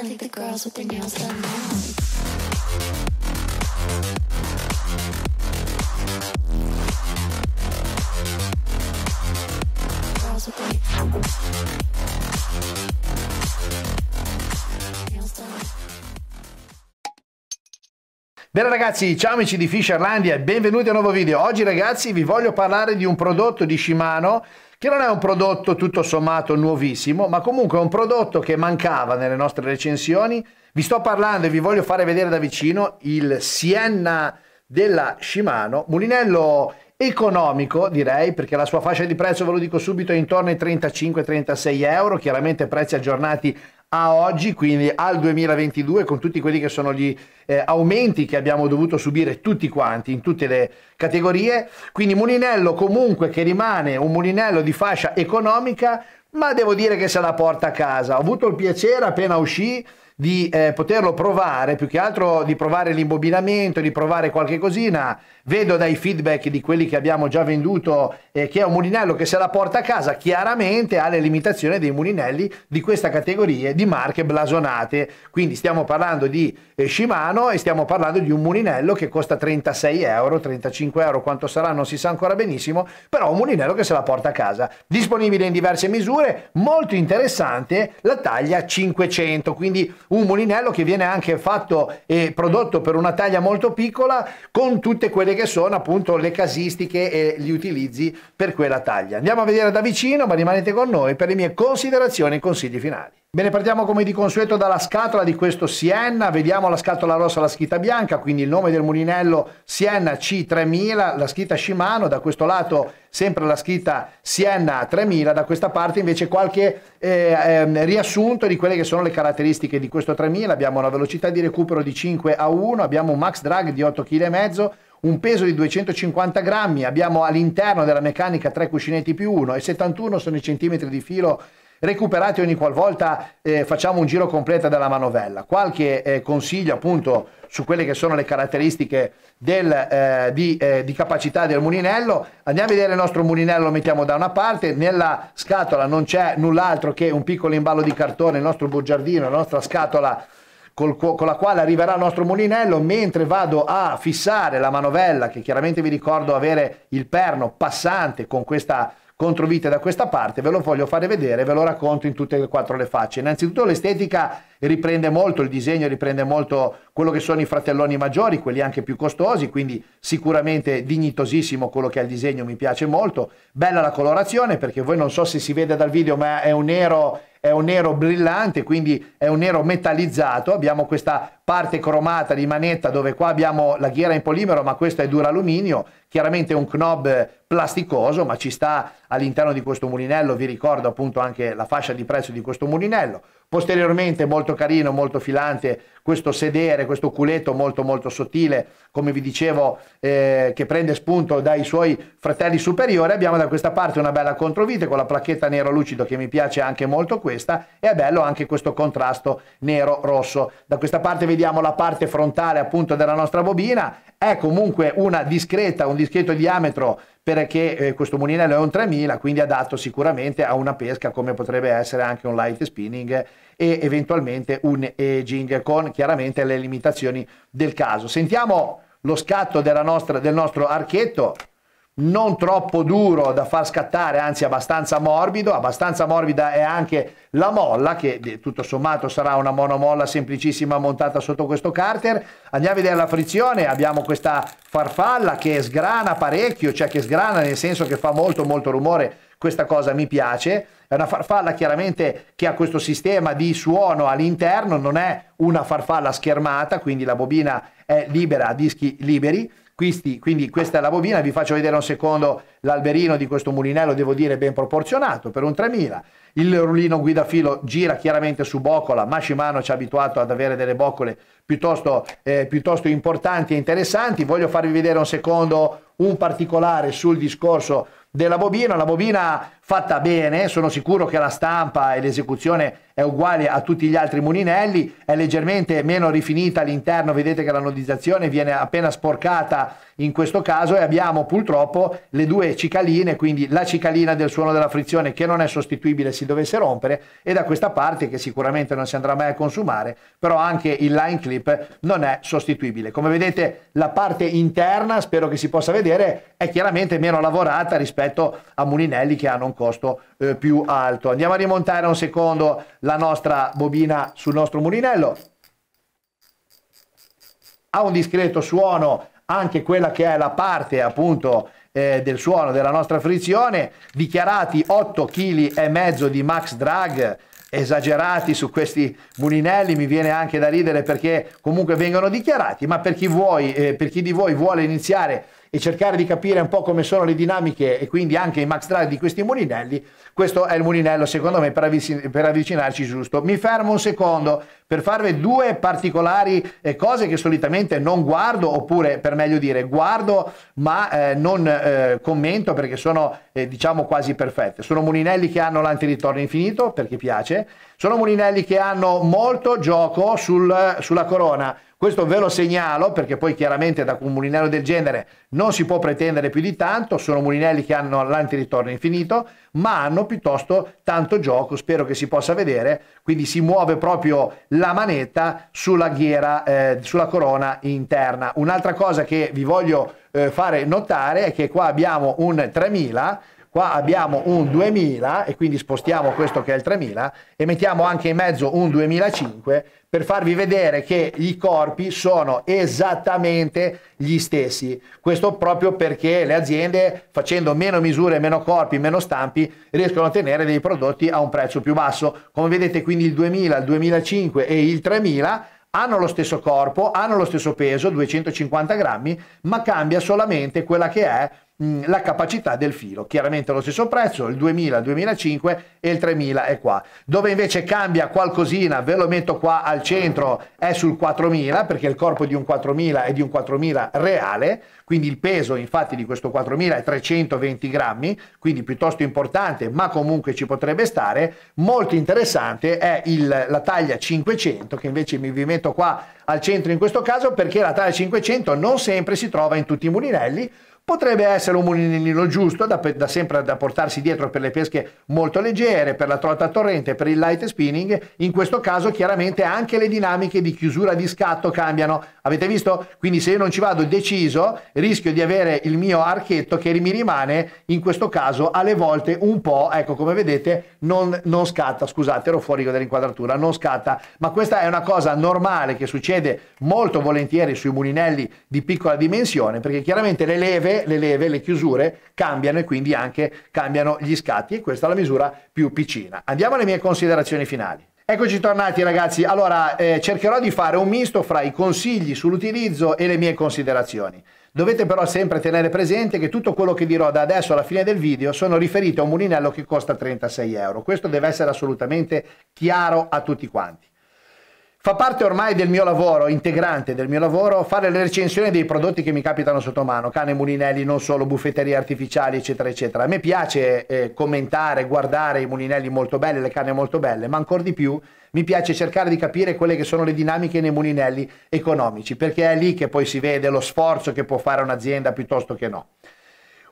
I think the girls with their nails done now. Girls with their Bene ragazzi, ciao amici di Fisherlandia e benvenuti a un nuovo video. Oggi ragazzi vi voglio parlare di un prodotto di Shimano che non è un prodotto tutto sommato nuovissimo, ma comunque è un prodotto che mancava nelle nostre recensioni. Vi sto parlando e vi voglio fare vedere da vicino il Sienna della Shimano, mulinello economico direi perché la sua fascia di prezzo ve lo dico subito è intorno ai 35-36 euro chiaramente prezzi aggiornati a oggi, quindi al 2022, con tutti quelli che sono gli eh, aumenti che abbiamo dovuto subire tutti quanti in tutte le categorie. Quindi Mulinello comunque che rimane un Mulinello di fascia economica, ma devo dire che se la porta a casa. Ho avuto il piacere appena uscì di eh, poterlo provare, più che altro di provare l'imbobinamento, di provare qualche cosina vedo dai feedback di quelli che abbiamo già venduto eh, che è un mulinello che se la porta a casa chiaramente ha le limitazioni dei mulinelli di questa categoria di marche blasonate quindi stiamo parlando di eh, Shimano e stiamo parlando di un mulinello che costa 36 euro 35 euro quanto sarà non si sa ancora benissimo però un mulinello che se la porta a casa disponibile in diverse misure molto interessante la taglia 500 quindi un mulinello che viene anche fatto e prodotto per una taglia molto piccola con tutte quelle che sono appunto le casistiche e gli utilizzi per quella taglia. Andiamo a vedere da vicino, ma rimanete con noi per le mie considerazioni e consigli finali. Bene, partiamo come di consueto dalla scatola di questo Sienna, vediamo la scatola rossa, la scritta bianca, quindi il nome del mulinello Sienna C3000, la scritta Shimano, da questo lato sempre la scritta Sienna 3000, da questa parte invece qualche eh, eh, riassunto di quelle che sono le caratteristiche di questo 3000, abbiamo una velocità di recupero di 5 a 1, abbiamo un max drag di 8,5 kg un peso di 250 grammi, abbiamo all'interno della meccanica tre cuscinetti più uno e 71 sono i centimetri di filo recuperati ogni qualvolta eh, facciamo un giro completo della manovella. Qualche eh, consiglio appunto su quelle che sono le caratteristiche del, eh, di, eh, di, capacità del mulinello. Andiamo a vedere il nostro mulinello, lo mettiamo da una parte, nella scatola non c'è null'altro che un piccolo imballo di cartone, il nostro bugiardino, la nostra scatola col, con la quale arriverà il nostro mulinello, mentre vado a fissare la manovella, che chiaramente vi ricordo avere il perno passante con questa controvite da questa parte, ve lo voglio fare vedere, ve lo racconto in tutte e quattro le facce. Innanzitutto l'estetica riprende molto, il disegno riprende molto quello che sono i fratelloni maggiori, quelli anche più costosi, quindi sicuramente dignitosissimo quello che è il disegno, mi piace molto. Bella la colorazione perché voi non so se si vede dal video, ma è un nero è un nero brillante, quindi è un nero metallizzato, abbiamo questa parte cromata di manetta dove qua abbiamo la ghiera in polimero, ma questo è duraluminio chiaramente un knob plasticoso, ma ci sta all'interno di questo mulinello, vi ricordo appunto anche la fascia di prezzo di questo mulinello. Posteriormente molto carino, molto filante, questo sedere, questo culetto molto molto sottile, come vi dicevo, eh, che prende spunto dai suoi fratelli superiori. Abbiamo da questa parte una bella controvite con la placchetta nero lucido che mi piace anche molto questa e è bello anche questo contrasto nero-rosso. Da questa parte vediamo la parte frontale appunto della nostra bobina, è comunque una discreta, un discreto diametro perché eh, questo mulinello è un 3000 quindi adatto sicuramente a una pesca come potrebbe essere anche un light spinning e eventualmente un aging con chiaramente le limitazioni del caso sentiamo lo scatto della nostra, del nostro archetto non troppo duro da far scattare, anzi abbastanza morbido, abbastanza morbida è anche la molla, che eh, tutto sommato sarà una monomolla semplicissima montata sotto questo carter. Andiamo a vedere la frizione, abbiamo questa farfalla che sgrana parecchio, cioè che sgrana nel senso che fa molto molto rumore, questa cosa mi piace. È una farfalla chiaramente che ha questo sistema di suono all'interno, non è una farfalla schermata, quindi la bobina è libera a dischi liberi quindi, quindi questa è la bobina, vi faccio vedere un secondo l'alberino di questo mulinello, devo dire ben proporzionato, per un 3000. Il rullino guidafilo gira chiaramente su boccola, ma Shimano ci ha abituato ad avere delle boccole piuttosto, eh, piuttosto importanti e interessanti. Voglio farvi vedere un secondo un particolare sul discorso della bobina. La bobina fatta bene, sono sicuro che la stampa e l'esecuzione è uguale a tutti gli altri Muninelli, è leggermente meno rifinita all'interno, vedete che la nodizzazione viene appena sporcata in questo caso e abbiamo purtroppo le due cicaline, quindi la cicalina del suono della frizione che non è sostituibile se dovesse rompere e da questa parte che sicuramente non si andrà mai a consumare, però anche il line clip non è sostituibile. Come vedete la parte interna, spero che si possa vedere, è chiaramente meno lavorata rispetto a Muninelli che hanno un costo eh, più alto. Andiamo a rimontare un secondo la nostra bobina sul nostro mulinello. Ha un discreto suono anche quella che è la parte appunto eh, del suono della nostra frizione, dichiarati 8 kg e mezzo di max drag esagerati su questi mulinelli mi viene anche da ridere perché comunque vengono dichiarati ma per chi, vuoi, eh, per chi di voi vuole iniziare e cercare di capire un po' come sono le dinamiche e quindi anche i max drive di questi mulinelli, questo è il mulinello secondo me per, avvic- per avvicinarci giusto. Mi fermo un secondo per farvi due particolari eh, cose che solitamente non guardo, oppure per meglio dire guardo ma eh, non eh, commento perché sono eh, diciamo quasi perfette. Sono mulinelli che hanno l'antiritorno infinito perché piace, sono mulinelli che hanno molto gioco sul, sulla corona questo ve lo segnalo perché poi chiaramente da un mulinello del genere non si può pretendere più di tanto, sono mulinelli che hanno l'antiritorno infinito, ma hanno piuttosto tanto gioco, spero che si possa vedere, quindi si muove proprio la manetta sulla ghiera, eh, sulla corona interna. Un'altra cosa che vi voglio eh, fare notare è che qua abbiamo un 3000 Qua abbiamo un 2000 e quindi spostiamo questo che è il 3000 e mettiamo anche in mezzo un 2005 per farvi vedere che i corpi sono esattamente gli stessi. Questo proprio perché le aziende facendo meno misure, meno corpi, meno stampi riescono a tenere dei prodotti a un prezzo più basso. Come vedete quindi il 2000, il 2005 e il 3000 hanno lo stesso corpo, hanno lo stesso peso, 250 grammi, ma cambia solamente quella che è Mm, la capacità del filo. Chiaramente allo stesso prezzo, il 2000, il 2005 e il 3000 è qua. Dove invece cambia qualcosina, ve lo metto qua al centro, è sul 4000 perché il corpo di un 4000 è di un 4000 reale, quindi il peso infatti di questo 4000 è 320 grammi, quindi piuttosto importante, ma comunque ci potrebbe stare. Molto interessante è il, la taglia 500 che invece mi vi metto qua al centro in questo caso perché la taglia 500 non sempre si trova in tutti i mulinelli, potrebbe essere un mulinellino giusto da, da, sempre da portarsi dietro per le pesche molto leggere, per la trota torrente, per il light spinning. In questo caso chiaramente anche le dinamiche di chiusura di scatto cambiano. Avete visto? Quindi se io non ci vado deciso rischio di avere il mio archetto che mi rimane in questo caso alle volte un po', ecco come vedete, non, non scatta, scusate ero fuori dall'inquadratura, non scatta, ma questa è una cosa normale che succede molto volentieri sui mulinelli di piccola dimensione perché chiaramente le leve le leve, le chiusure cambiano e quindi anche cambiano gli scatti e questa è la misura più piccina. Andiamo alle mie considerazioni finali. Eccoci tornati ragazzi, allora eh, cercherò di fare un misto fra i consigli sull'utilizzo e le mie considerazioni. Dovete però sempre tenere presente che tutto quello che dirò da adesso alla fine del video sono riferito a un mulinello che costa 36 euro, questo deve essere assolutamente chiaro a tutti quanti. Fa parte ormai del mio lavoro, integrante del mio lavoro, fare le recensioni dei prodotti che mi capitano sotto mano, cane, mulinelli, non solo, buffetterie artificiali, eccetera, eccetera. A me piace eh, commentare, guardare i mulinelli molto belli, le canne molto belle, ma ancora di più mi piace cercare di capire quelle che sono le dinamiche nei mulinelli economici, perché è lì che poi si vede lo sforzo che può fare un'azienda piuttosto che no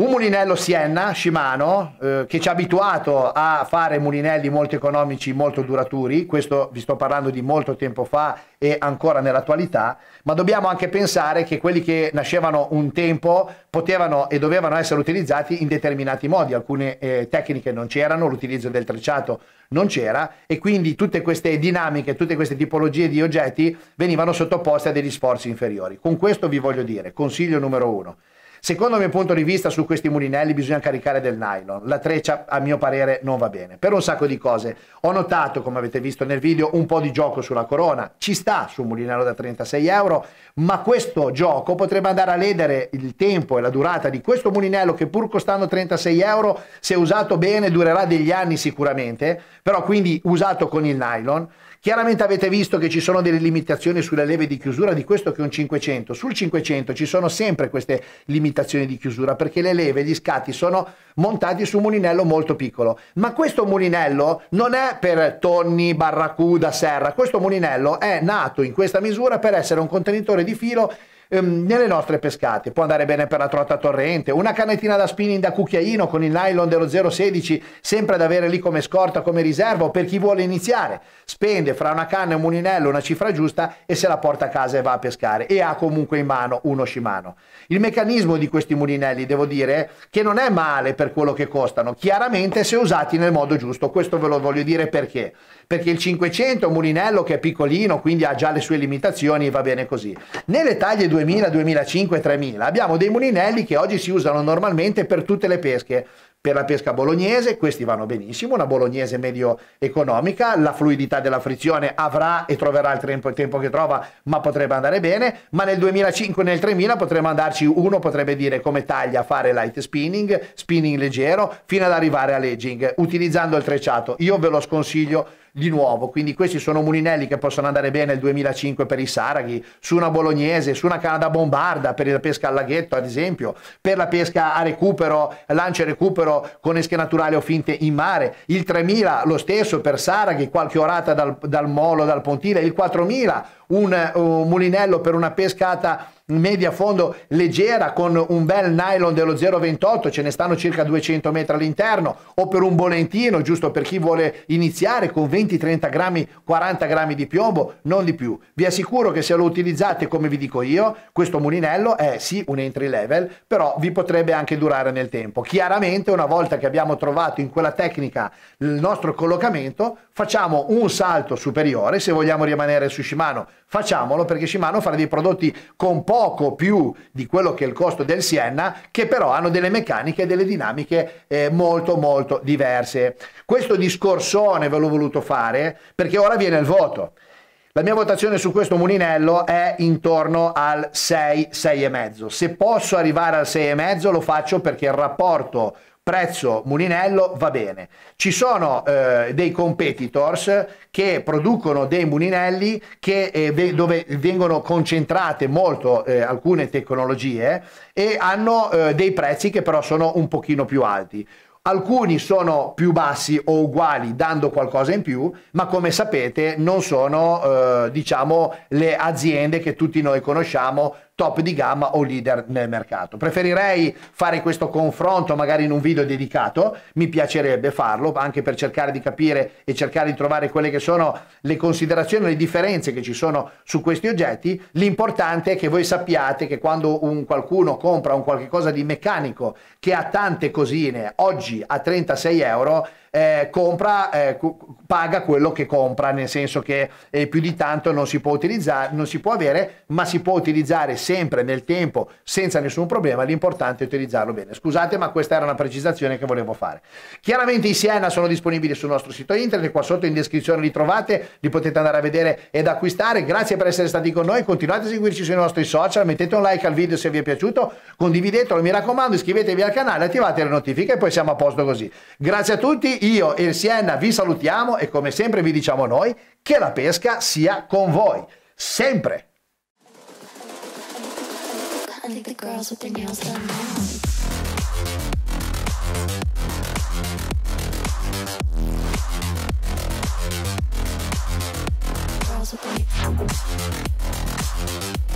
un mulinello Sienna Shimano eh, che ci ha abituato a fare mulinelli molto economici, molto duraturi, questo vi sto parlando di molto tempo fa e ancora nell'attualità, ma dobbiamo anche pensare che quelli che nascevano un tempo potevano e dovevano essere utilizzati in determinati modi, alcune eh, tecniche non c'erano, l'utilizzo del trecciato non c'era e quindi tutte queste dinamiche, tutte queste tipologie di oggetti venivano sottoposte a degli sforzi inferiori. Con questo vi voglio dire, consiglio numero uno, Secondo il mio punto di vista su questi mulinelli bisogna caricare del nylon, la treccia a mio parere non va bene, per un sacco di cose. Ho notato, come avete visto nel video, un po' di gioco sulla corona, ci sta su un mulinello da 36 euro, ma questo gioco potrebbe andare a ledere il tempo e la durata di questo mulinello che pur costando 36 euro, se usato bene durerà degli anni sicuramente, però quindi usato con il nylon. Chiaramente avete visto che ci sono delle limitazioni sulle leve di chiusura di questo che è un 500. Sul 500 ci sono sempre queste limitazioni di chiusura perché le leve, gli scatti sono montati su un mulinello molto piccolo. Ma questo mulinello non è per tonni, barracuda, serra. Questo mulinello è nato in questa misura per essere un contenitore di filo ehm, nelle nostre pescate. Può andare bene per la trota torrente, una canettina da spinning da cucchiaino con il nylon dello 016, sempre da avere lì come scorta, come riserva per chi vuole iniziare. Spende fra una canna e un mulinello una cifra giusta e se la porta a casa e va a pescare e ha comunque in mano uno Shimano. Il meccanismo di questi mulinelli, devo dire, che non è male per quello che costano, chiaramente se usati nel modo giusto. Questo ve lo voglio dire perché. Perché il 500 è un mulinello che è piccolino, quindi ha già le sue limitazioni e va bene così. Nelle taglie 2 2000, 2005, 3000. Abbiamo dei mulinelli che oggi si usano normalmente per tutte le pesche. Per la pesca bolognese questi vanno benissimo, una bolognese medio economica, la fluidità della frizione avrà e troverà il tempo, il tempo che trova, ma potrebbe andare bene, ma nel 2005 nel 3000 potremmo andarci, uno potrebbe dire come taglia fare light spinning, spinning leggero, fino ad arrivare a legging, utilizzando il trecciato. Io ve lo sconsiglio di nuovo. Quindi questi sono mulinelli che possono andare bene nel 2005 per i Saraghi, su una bolognese, su una Canada bombarda per la pesca al laghetto ad esempio, per la pesca a recupero, lancio e recupero con esche naturali o finte in mare, il 3000 lo stesso per Saraghi, qualche orata dal, dal molo, dal pontile, il 4000 un, eh, un mulinello per una pescata media fondo leggera con un bel nylon dello 0,28 ce ne stanno circa 200 metri all'interno o per un bolentino giusto per chi vuole iniziare con 20-30 grammi 40 grammi di piombo non di più vi assicuro che se lo utilizzate come vi dico io questo mulinello è sì un entry level però vi potrebbe anche durare nel tempo chiaramente una volta che abbiamo trovato in quella tecnica il nostro collocamento facciamo un salto superiore, se vogliamo rimanere su Shimano facciamolo perché Shimano fa dei prodotti con poco più di quello che è il costo del Sienna che però hanno delle meccaniche e delle dinamiche eh, molto molto diverse. Questo discorsone ve l'ho voluto fare perché ora viene il voto. La mia votazione su questo mulinello è intorno al 6, 6,5. Se posso arrivare al 6,5 lo faccio perché il rapporto prezzo mulinello va bene. Ci sono eh, dei competitors che producono dei mulinelli che, eh, dove vengono concentrate molto eh, alcune tecnologie e hanno eh, dei prezzi che però sono un pochino più alti. Alcuni sono più bassi o uguali dando qualcosa in più, ma come sapete non sono eh, diciamo, le aziende che tutti noi conosciamo top di gamma o leader nel mercato. Preferirei fare questo confronto magari in un video dedicato, mi piacerebbe farlo anche per cercare di capire e cercare di trovare quelle che sono le considerazioni, le differenze che ci sono su questi oggetti. L'importante è che voi sappiate che quando un qualcuno compra un qualcosa di meccanico che ha tante cosine, oggi a 36 euro, eh, compra, eh, paga quello che compra, nel senso che eh, più di tanto non si può utilizzare, non si può avere, ma si può utilizzare sempre nel tempo senza nessun problema. L'importante è utilizzarlo bene. Scusate, ma questa era una precisazione che volevo fare. Chiaramente i Siena sono disponibili sul nostro sito internet, qua sotto in descrizione li trovate, li potete andare a vedere ed acquistare. Grazie per essere stati con noi, continuate a seguirci sui nostri social, mettete un like al video se vi è piaciuto, condividetelo, mi raccomando, iscrivetevi al canale, attivate le notifiche e poi siamo a posto così. Grazie a tutti io e il Sienna vi salutiamo e come sempre vi diciamo noi che la pesca sia con voi, sempre! I think the girls